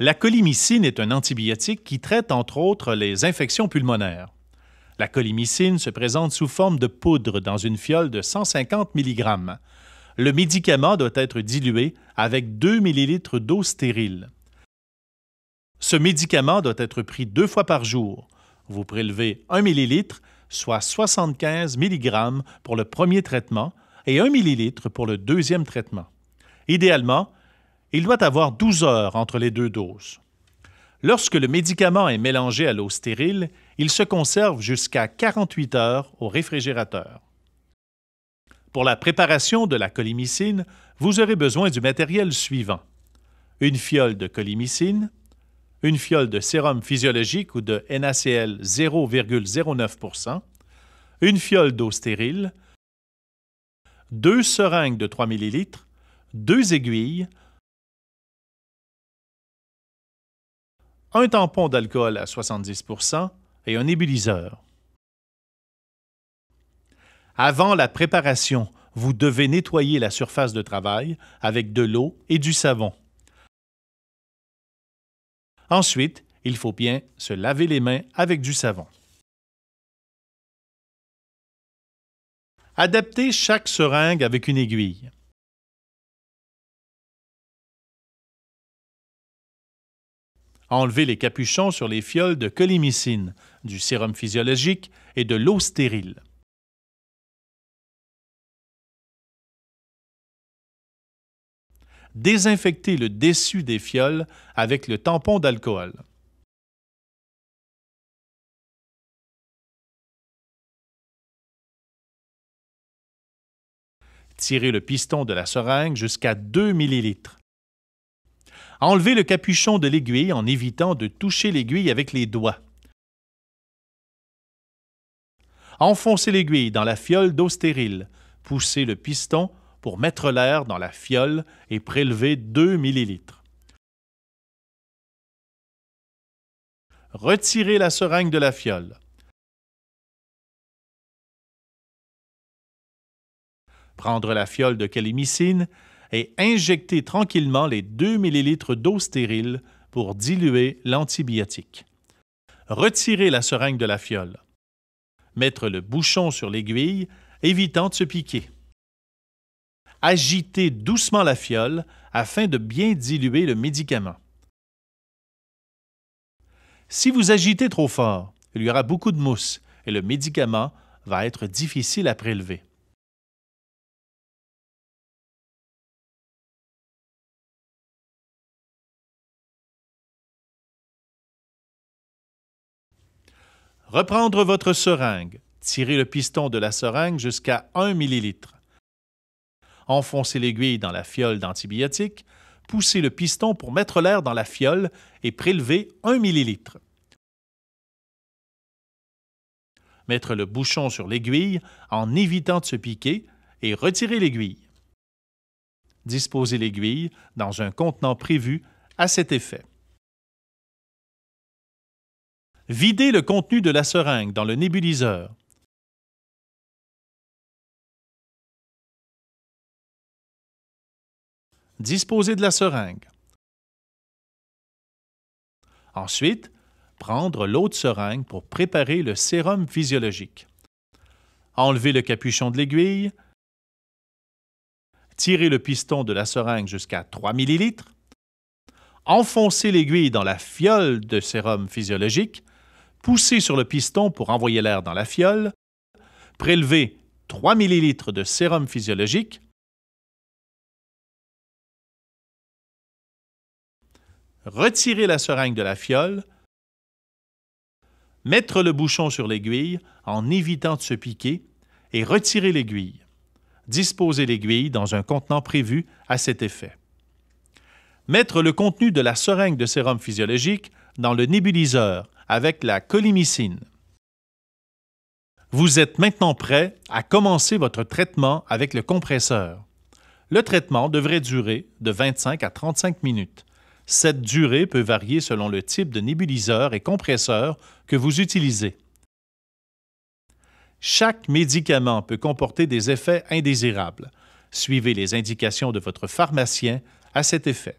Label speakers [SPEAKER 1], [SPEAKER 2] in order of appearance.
[SPEAKER 1] La colimycine est un antibiotique qui traite entre autres les infections pulmonaires. La colimycine se présente sous forme de poudre dans une fiole de 150 mg. Le médicament doit être dilué avec 2 ml d'eau stérile. Ce médicament doit être pris deux fois par jour. Vous prélevez 1 ml, soit 75 mg pour le premier traitement et 1 ml pour le deuxième traitement. Idéalement, il doit avoir 12 heures entre les deux doses. Lorsque le médicament est mélangé à l'eau stérile, il se conserve jusqu'à 48 heures au réfrigérateur. Pour la préparation de la colimicine, vous aurez besoin du matériel suivant. Une fiole de colimycine, une fiole de sérum physiologique ou de NaCl 0,09 une fiole d'eau stérile, deux seringues de 3 ml, deux aiguilles, un tampon d'alcool à 70 et un nébuliseur. Avant la préparation, vous devez nettoyer la surface de travail avec de l'eau et du savon. Ensuite, il faut bien se laver les mains avec du savon.
[SPEAKER 2] Adaptez chaque seringue avec une aiguille.
[SPEAKER 1] enlever les capuchons sur les fioles de colimicine, du sérum physiologique et de l'eau stérile.
[SPEAKER 2] Désinfecter le dessus des fioles avec le tampon d'alcool. Tirer
[SPEAKER 1] le piston de la seringue jusqu'à 2 ml. Enlevez le capuchon de l'aiguille en évitant de toucher l'aiguille avec les doigts. Enfoncez l'aiguille dans la fiole d'eau stérile. Poussez le piston pour mettre l'air dans la fiole et prélever 2 ml. Retirez la seringue de la fiole. Prendre la fiole de calémicine et injectez tranquillement les 2 ml d'eau stérile pour diluer l'antibiotique. Retirez la seringue de la fiole. Mettre le bouchon sur l'aiguille, évitant de se piquer. Agitez doucement la fiole afin de bien diluer le médicament. Si vous agitez trop fort, il y aura beaucoup de mousse et le médicament va être difficile à prélever.
[SPEAKER 2] Reprendre votre
[SPEAKER 1] seringue. Tirez le piston de la seringue jusqu'à 1 ml. Enfoncez l'aiguille dans la fiole d'antibiotiques. Poussez le piston pour mettre l'air dans la fiole et prélevez 1 ml. Mettre le bouchon sur l'aiguille en évitant de se piquer et retirer l'aiguille. Disposer l'aiguille dans un contenant prévu à cet effet. Vider le contenu de la seringue dans le
[SPEAKER 2] nébuliseur. Disposer de la seringue.
[SPEAKER 1] Ensuite, prendre l'autre seringue pour préparer le sérum physiologique. Enlever le capuchon de l'aiguille, tirer le piston de la seringue jusqu'à 3 ml, enfoncer l'aiguille dans la fiole de sérum physiologique, pousser sur le piston pour envoyer l'air dans la fiole, prélever 3 ml de sérum physiologique, retirer la seringue de la fiole, mettre le bouchon sur l'aiguille en évitant de se piquer et retirer l'aiguille. Disposer l'aiguille dans un contenant prévu à cet effet. Mettre le contenu de la seringue de sérum physiologique dans le nébuliseur avec la colimicine. Vous êtes maintenant prêt à commencer votre traitement avec le compresseur. Le traitement devrait durer de 25 à 35 minutes. Cette durée peut varier selon le type de nébuliseur et compresseur que vous utilisez. Chaque médicament peut comporter des effets indésirables. Suivez les indications de votre pharmacien à cet effet.